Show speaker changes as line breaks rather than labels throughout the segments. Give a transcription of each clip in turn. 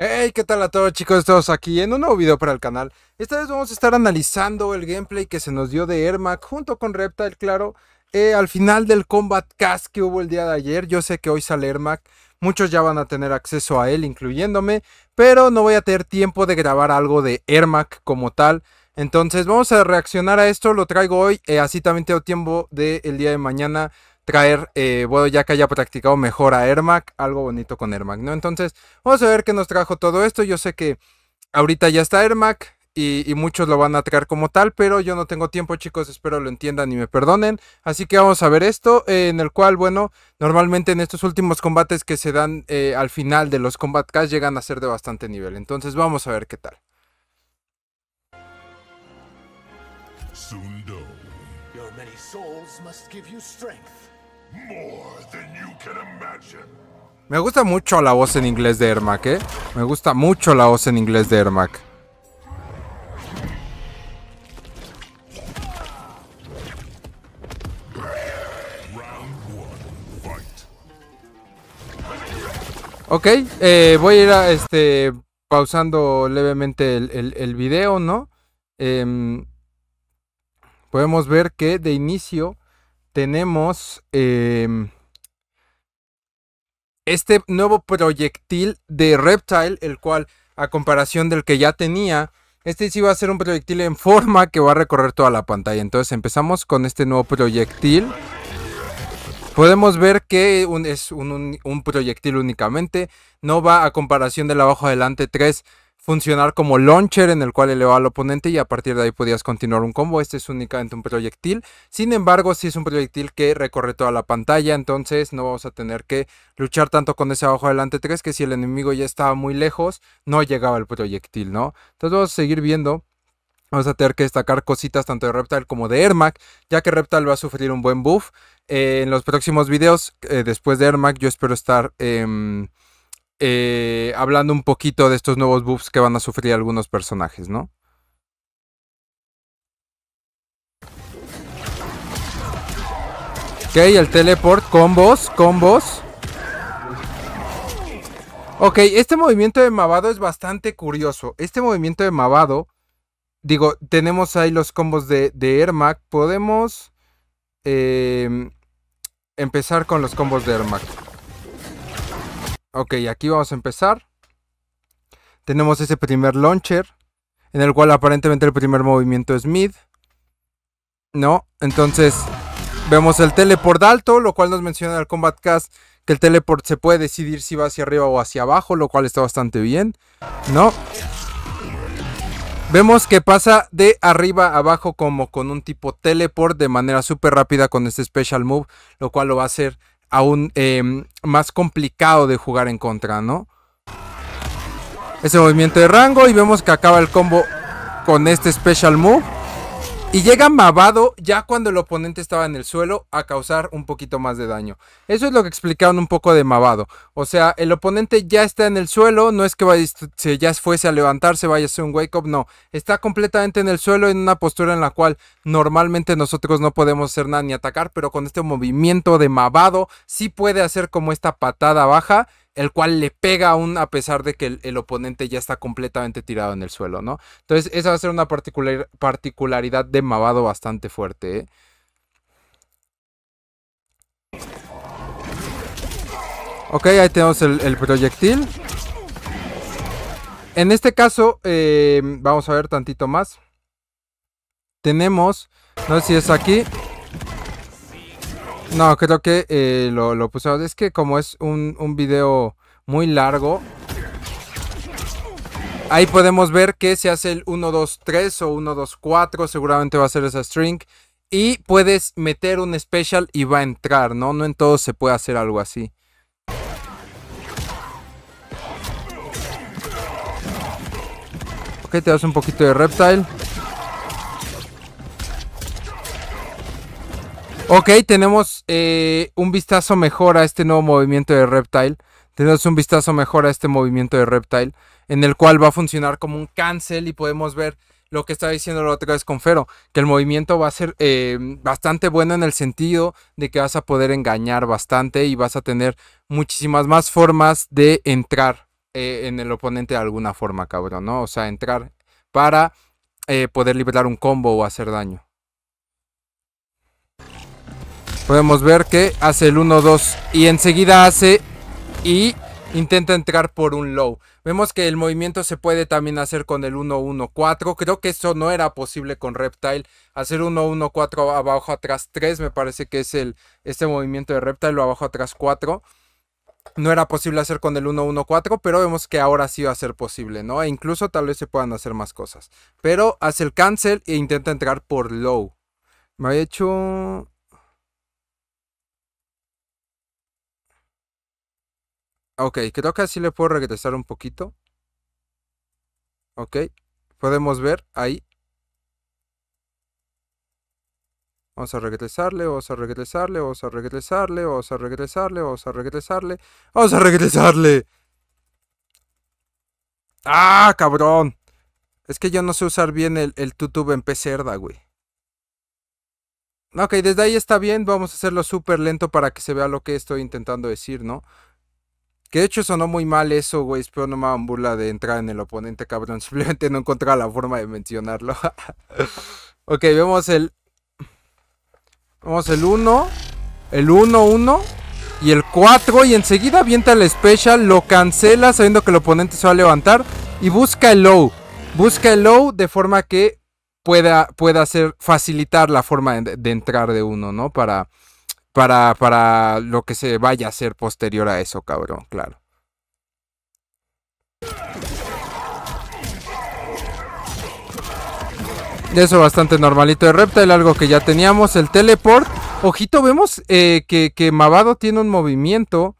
Hey, ¿qué tal a todos chicos? Estamos aquí en un nuevo video para el canal. Esta vez vamos a estar analizando el gameplay que se nos dio de Ermac junto con Reptile, claro. Eh, al final del Combat Cast que hubo el día de ayer, yo sé que hoy sale Ermac. Muchos ya van a tener acceso a él, incluyéndome. Pero no voy a tener tiempo de grabar algo de Ermac como tal. Entonces vamos a reaccionar a esto, lo traigo hoy. Eh, así también tengo tiempo del día de mañana traer eh, bueno, ya que haya practicado mejor a Ermac, algo bonito con Ermac, ¿no? Entonces, vamos a ver qué nos trajo todo esto. Yo sé que ahorita ya está Ermac, y, muchos lo van a traer como tal, pero yo no tengo tiempo, chicos, espero lo entiendan y me perdonen. Así que vamos a ver esto, eh, en el cual, bueno, normalmente en estos últimos combates que se dan eh, al final de los Combat Cast llegan a ser de bastante nivel, entonces vamos a ver qué tal. Your many souls must give you me gusta mucho la voz en inglés de Ermac, ¿eh? Me gusta mucho la voz en inglés de Ermac. Ok, eh, voy a ir este, pausando levemente el, video, ¿no? Em, podemos ver que de inicio tenemos em, este nuevo proyectil de Reptile, el cual, a comparación del que ya tenía, este sí va a ser un proyectil en forma que va a recorrer toda la pantalla. Entonces empezamos con este nuevo proyectil. Podemos ver que es un, un proyectil únicamente, no va a comparación del abajo adelante 3 funcionar como launcher en el cual eleva al oponente y a partir de ahí podías continuar un combo. Este es únicamente un proyectil. Sin embargo, si es un proyectil que recorre toda la pantalla, entonces no vamos a tener que luchar tanto con ese abajo adelante 3 que si el enemigo ya estaba muy lejos, no llegaba el proyectil, ¿no? Entonces vamos a seguir viendo Vamos a tener que destacar cositas tanto de Reptile como de Ermac, ya que Reptile va a sufrir un buen buff. Eh, en los próximos videos, eh, después de Ermac, yo espero estar em, eh, hablando un poquito de estos nuevos buffs que van a sufrir algunos personajes, ¿no? Ok, el teleport, combos, combos. Ok, este movimiento de Mavado es bastante curioso. Este movimiento de Mavado, digo, tenemos ahí los combos de, Ermac. Podemos em, empezar con los combos de Ermac. Ok, aquí vamos a empezar. Tenemos ese primer launcher, en el cual aparentemente el primer movimiento es mid. ¿No? Entonces, vemos el teleport alto, lo cual nos menciona el Combat Cast que el teleport se puede decidir si va hacia arriba o hacia abajo, lo cual está bastante bien, ¿no? Vemos que pasa de arriba a abajo como con un tipo teleport de manera súper rápida con este special move, lo cual lo va a hacer aún em, más complicado de jugar en contra, ¿no? Ese movimiento de rango y vemos que acaba el combo con este Special Move. Y llega Mavado ya cuando el oponente estaba en el suelo a causar un poquito más de daño. Eso es lo que explicaron un poco de Mavado. O sea, el oponente ya está en el suelo, no es que se ya fuese a levantarse, vaya a hacer un wake up, no. Está completamente en el suelo en una postura en la cual normalmente nosotros no podemos hacer nada ni atacar, pero con este movimiento de Mavado sí puede hacer como esta patada baja el cual le pega aún a pesar de que el, oponente ya está completamente tirado en el suelo, ¿no? Entonces, esa va a ser una particularidad de Mavado bastante fuerte, ¿eh? Ok, ahí tenemos el, proyectil. En este caso, eh, vamos a ver tantito más. Tenemos, no sé si es aquí, no, creo que eh, lo, lo Es que como es un, video muy largo, Ahí podemos ver que se hace el 1, 2, 3 o 1, 2, 4 seguramente va a ser esa string. Y puedes meter un special y va a entrar, ¿no? No en todo se puede hacer algo así. Ok, te das un poquito de reptile. Ok, tenemos eh, un vistazo mejor a este nuevo movimiento de Reptile. Tenemos un vistazo mejor a este movimiento de Reptile, en el cual va a funcionar como un cancel y podemos ver lo que estaba diciendo la otra vez con Fero, que el movimiento va a ser eh, bastante bueno en el sentido de que vas a poder engañar bastante y vas a tener muchísimas más formas de entrar eh, en el oponente de alguna forma, cabrón, ¿no? O sea, entrar para poder liberar un combo o hacer daño. Podemos ver que hace el 1-2 y enseguida hace y intenta entrar por un low. Vemos que el movimiento se puede también hacer con el 1-1-4. Creo que eso no era posible con Reptile. Hacer 1-1-4 abajo atrás 3 me parece que es el, este movimiento de Reptile o abajo atrás 4 no era posible hacer con el 1-1-4, pero vemos que ahora sí va a ser posible, ¿no? E incluso tal vez se puedan hacer más cosas. Pero hace el cancel e intenta entrar por low. Me ha hecho... Ok, creo que así le puedo regresar un poquito. Ok, podemos ver ahí. Vamos a regresarle, vamos a regresarle, vamos a regresarle, vamos a regresarle, vamos a regresarle, vamos a regresarle. ¡Ah, cabrón! Es que yo no sé usar bien el, el en Pcerda, güey. Ok, desde ahí está bien. Vamos a hacerlo súper lento para que se vea lo que estoy intentando decir, ¿no? Que de hecho sonó muy mal eso, güey. Espero no me hagan burla de entrar en el oponente, cabrón. Simplemente no encontraba la forma de mencionarlo. ok, vemos el. Vemos el 1. El 1-1. Y el 4. Y enseguida avienta el special. Lo cancela sabiendo que el oponente se va a levantar. Y busca el low. Busca el low de forma que pueda, pueda hacer, facilitar la forma de entrar de uno, ¿no? Para para, lo que se vaya a hacer posterior a eso, cabrón, claro. Eso bastante normalito de Reptile, algo que ya teníamos. El teleport. Ojito, vemos eh, que, que Mavado tiene un movimiento.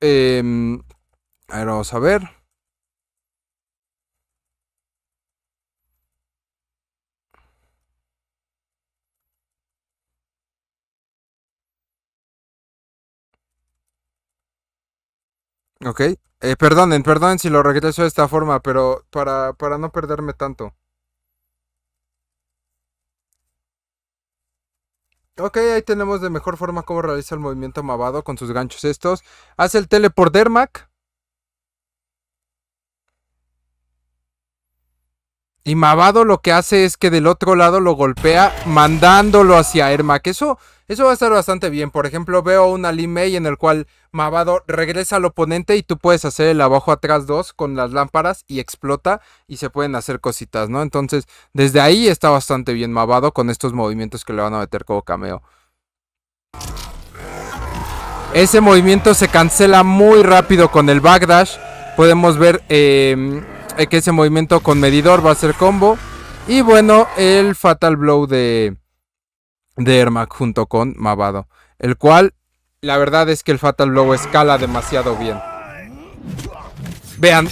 Em, a ver, vamos a ver. Ok. Eh, perdonen, perdonen si lo regreso de esta forma, pero para, para no perderme tanto. Ok, ahí tenemos de mejor forma cómo realiza el movimiento Mavado con sus ganchos estos. Hace el teleport Dermac. Y Mavado lo que hace es que del otro lado lo golpea mandándolo hacia Ermac. Eso eso va a estar bastante bien. Por ejemplo, veo un Alimei en el cual Mavado regresa al oponente y tú puedes hacer el abajo atrás 2 con las lámparas y explota y se pueden hacer cositas, ¿no? Entonces, desde ahí está bastante bien Mavado con estos movimientos que le van a meter como cameo. Ese movimiento se cancela muy rápido con el backdash. Podemos ver em, eh, que ese movimiento con medidor va a ser combo. Y bueno, el Fatal Blow de, de Ermac junto con Mavado, el cual la verdad es que el Fatal Blow escala demasiado bien. Vean,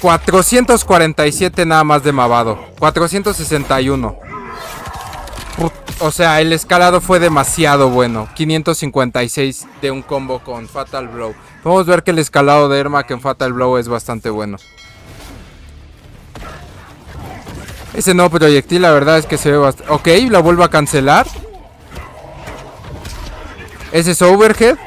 447 nada más de Mavado, 461. O sea, el escalado fue demasiado bueno. 556 de un combo con Fatal Blow. Podemos ver que el escalado de Ermac en Fatal Blow es bastante bueno. Ese nuevo proyectil la verdad es que se ve bastante... Ok, la vuelvo a cancelar. Ese es overhead.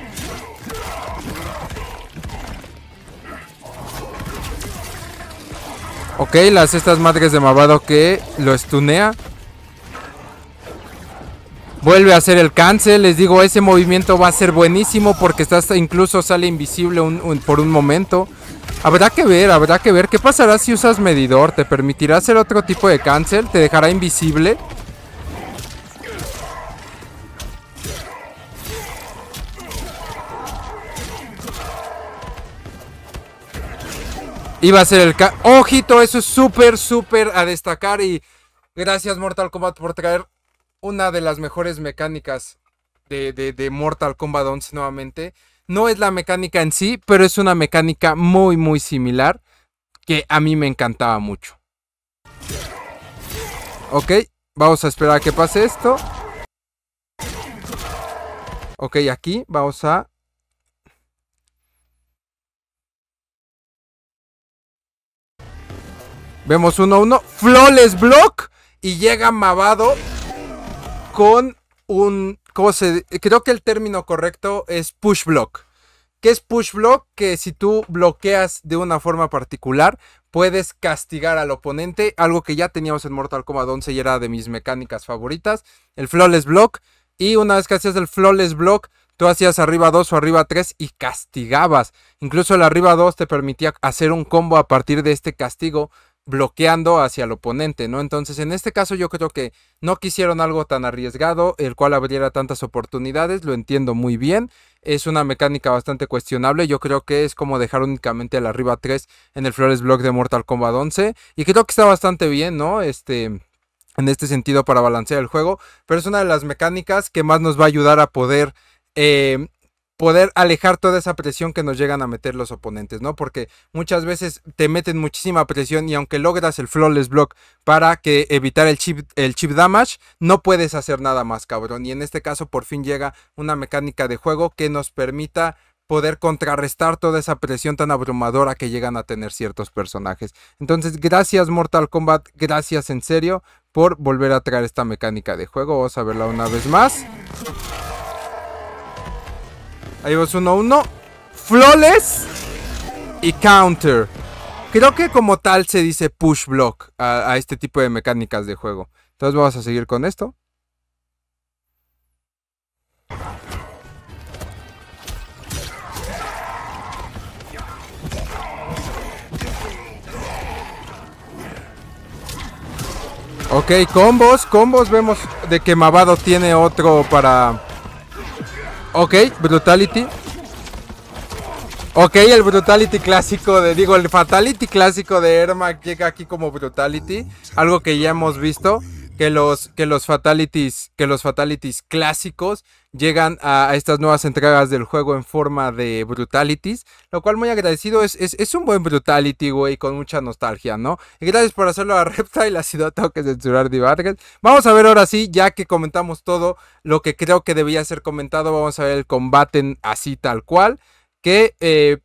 Ok, las estas madres de Mabado que lo estunea. Vuelve a hacer el cancel. Les digo, ese movimiento va a ser buenísimo porque está incluso sale invisible por un momento. Habrá que ver, habrá que ver. ¿Qué pasará si usas medidor? ¿Te permitirá hacer otro tipo de cancel ¿Te dejará invisible? Iba a ser el... ¡Ojito! Eso es súper, súper a destacar y... Gracias Mortal Kombat por traer una de las mejores mecánicas de, de Mortal Kombat 11 nuevamente. No es la mecánica en sí, pero es una mecánica muy muy similar que a mí me encantaba mucho. Ok, vamos a esperar a que pase esto. Ok, aquí vamos a... Vemos uno a Uno, uno. Flawless Block. Y llega Mavado con un creo que el término correcto es push block. ¿Qué es push block? Que si tú bloqueas de una forma particular, puedes castigar al oponente, algo que ya teníamos en Mortal Kombat 11 y era de mis mecánicas favoritas, el flawless block. Y una vez que hacías el flawless block, tú hacías arriba 2 o arriba 3 y castigabas. Incluso el arriba 2 te permitía hacer un combo a partir de este castigo bloqueando hacia el oponente, ¿no? Entonces, en este caso yo creo que no quisieron algo tan arriesgado, el cual abriera tantas oportunidades, lo entiendo muy bien, es una mecánica bastante cuestionable, yo creo que es como dejar únicamente la arriba 3 en el Flores Block de Mortal Kombat 11, y creo que está bastante bien, ¿no? Este... En este sentido, para balancear el juego, pero es una de las mecánicas que más nos va a ayudar a poder eh, poder alejar toda esa presión que nos llegan a meter los oponentes, ¿no? Porque muchas veces te meten muchísima presión y aunque logras el flawless block para que evitar el chip, el chip damage, no puedes hacer nada más, cabrón. Y en este caso por fin llega una mecánica de juego que nos permita poder contrarrestar toda esa presión tan abrumadora que llegan a tener ciertos personajes. Entonces, gracias Mortal Kombat, gracias en serio por volver a traer esta mecánica de juego. Vamos a verla una vez más. Ahí vas 1-1. Flawless y counter. Creo que como tal se dice push block a, a este tipo de mecánicas de juego. Entonces vamos a seguir con esto. Ok, combos, combos. Vemos de que Mavado tiene otro para Ok, Brutality. Ok, el Brutality clásico de. Digo, el Fatality clásico de Ermac llega aquí como Brutality. Algo que ya hemos visto que los, que los fatalities, que los fatalities clásicos llegan a, estas nuevas entregas del juego en forma de brutalities, lo cual muy agradecido es, es, un buen brutality, güey, con mucha nostalgia, ¿no? Y gracias por hacerlo a Reptile, ha sido tengo que censurar Divargas. Vamos a ver ahora sí, ya que comentamos todo lo que creo que debía ser comentado, vamos a ver el combate así tal cual, que eh,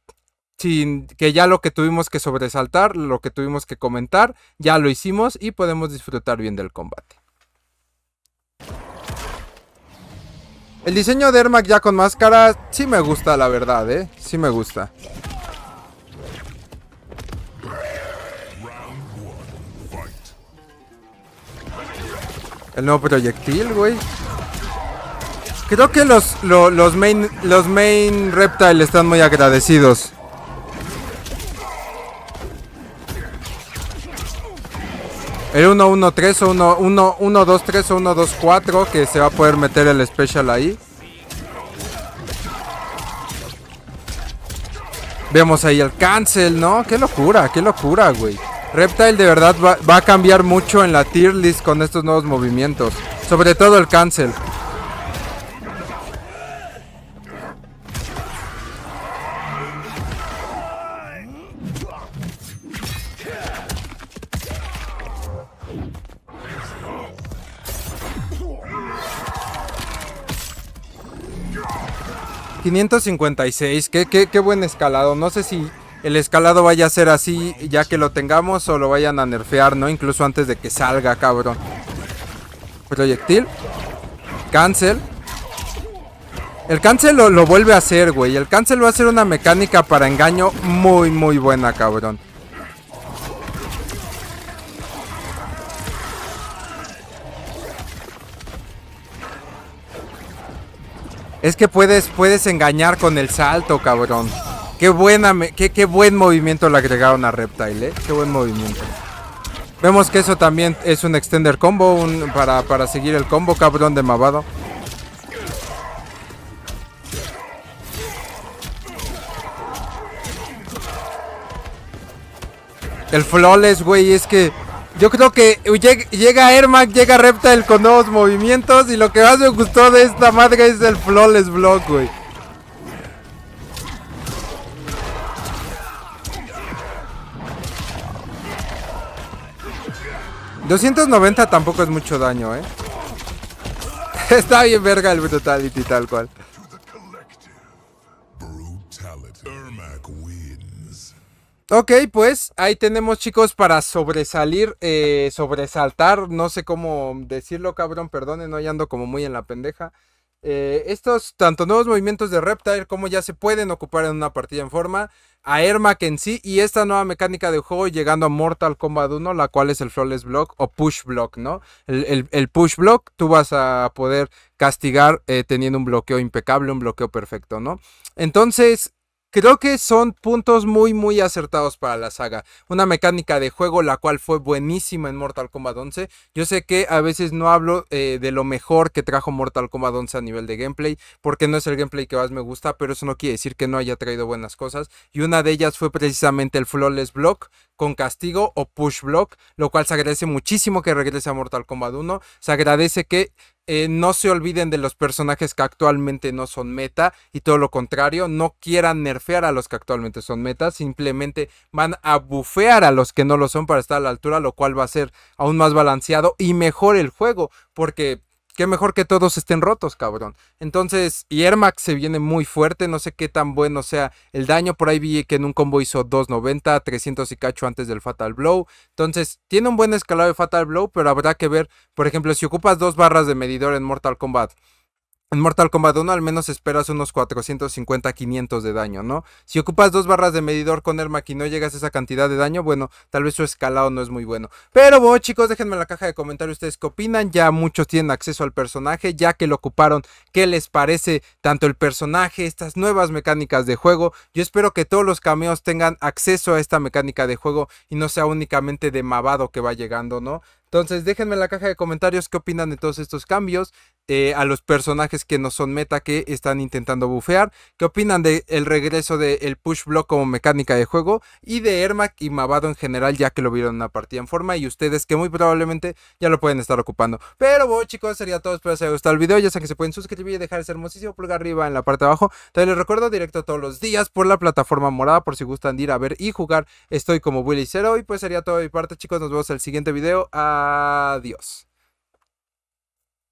sin que ya lo que tuvimos que sobresaltar, lo que tuvimos que comentar, ya lo hicimos y podemos disfrutar bien del combate. El diseño de Ermac ya con máscara sí me gusta, la verdad, ¿eh? Sí me gusta. El nuevo proyectil, güey. Creo que los, los, main, los main reptile están muy agradecidos. El 1-1-3 o 1-2-3 o 1-2-4 que se va a poder meter el special ahí. Vemos ahí el cancel, ¿no? Qué locura, qué locura, güey. Reptile de verdad va, va a cambiar mucho en la tier list con estos nuevos movimientos. Sobre todo el cancel. 556, qué, qué, buen escalado. No sé si el escalado vaya a ser así ya que lo tengamos o lo vayan a nerfear, ¿no? Incluso antes de que salga, cabrón. Proyectil. Cancel. El cancel lo, lo vuelve a hacer, güey. El cancel va a ser una mecánica para engaño muy, muy buena, cabrón. Es que puedes, puedes engañar con el salto, cabrón. Qué, buena qué, buen movimiento le agregaron a Reptile, ¿eh? Qué buen movimiento. Vemos que eso también es un extender combo para, para seguir el combo, cabrón, de Mavado. El flawless, güey, es que... Yo creo que llega Ermac, llega Reptile con nuevos movimientos. Y lo que más me gustó de esta madre es el Flawless Block, güey. ...290 tampoco es mucho daño, ¿eh? Está bien verga el Brutality tal cual. Ok, pues ahí tenemos chicos para sobresalir, eh, sobresaltar, no sé cómo decirlo cabrón, perdonen, ya ando como muy en la pendeja. Eh, estos tanto nuevos movimientos de Reptile como ya se pueden ocupar en una partida en forma, a Ermac en sí y esta nueva mecánica de juego llegando a Mortal Kombat 1, la cual es el Flawless Block o Push Block, ¿no? El, Push Block tú vas a poder castigar eh, teniendo un bloqueo impecable, un bloqueo perfecto, ¿no? Entonces, Creo que son puntos muy, muy acertados para la saga. Una mecánica de juego la cual fue buenísima en Mortal Kombat 11. Yo sé que a veces no hablo eh, de lo mejor que trajo Mortal Kombat 11 a nivel de gameplay, porque no es el gameplay que más me gusta, pero eso no quiere decir que no haya traído buenas cosas. Y una de ellas fue precisamente el Flawless Block, con castigo o push block, lo cual se agradece muchísimo que regrese a Mortal Kombat 1. Se agradece que eh, no se olviden de los personajes que actualmente no son meta y todo lo contrario, no quieran nerfear a los que actualmente son meta, simplemente van a bufear a los que no lo son para estar a la altura, lo cual va a ser aún más balanceado y mejor el juego, porque qué mejor que todos estén rotos, cabrón. Entonces, y se viene muy fuerte, no sé qué tan bueno sea el daño. Por ahí vi que en un combo hizo 290, 300 y cacho antes del Fatal Blow. Entonces, tiene un buen escalado de Fatal Blow, pero habrá que ver, por ejemplo, si ocupas dos barras de medidor en Mortal Kombat en Mortal Kombat 1 al menos esperas unos 450, 500 de daño, ¿no? Si ocupas dos barras de medidor con el y no llegas a esa cantidad de daño, bueno, tal vez su escalado no es muy bueno. Pero bueno, chicos, déjenme en la caja de comentarios ustedes qué opinan. Ya muchos tienen acceso al personaje, ya que lo ocuparon. ¿Qué les parece tanto el personaje, estas nuevas mecánicas de juego? Yo espero que todos los cameos tengan acceso a esta mecánica de juego y no sea únicamente de mavado que va llegando, ¿no? Entonces déjenme en la caja de comentarios qué opinan de todos estos cambios. Eh, a los personajes que no son meta que están intentando bufear. ¿Qué opinan del el regreso del pushblock push block como mecánica de juego y de Ermac y Mavado en general ya que lo vieron en una partida en forma y ustedes que muy probablemente ya lo pueden estar ocupando? Pero bueno chicos, sería todo. Espero que les haya gustado el video. Ya saben que se pueden suscribir y dejar ese hermosísimo pulgar arriba en la parte de abajo. te les recuerdo directo todos los días por la plataforma morada por si gustan de ir a ver y jugar. Estoy como Willy Cero y pues sería todo de mi parte chicos. Nos vemos en el siguiente video. Adiós.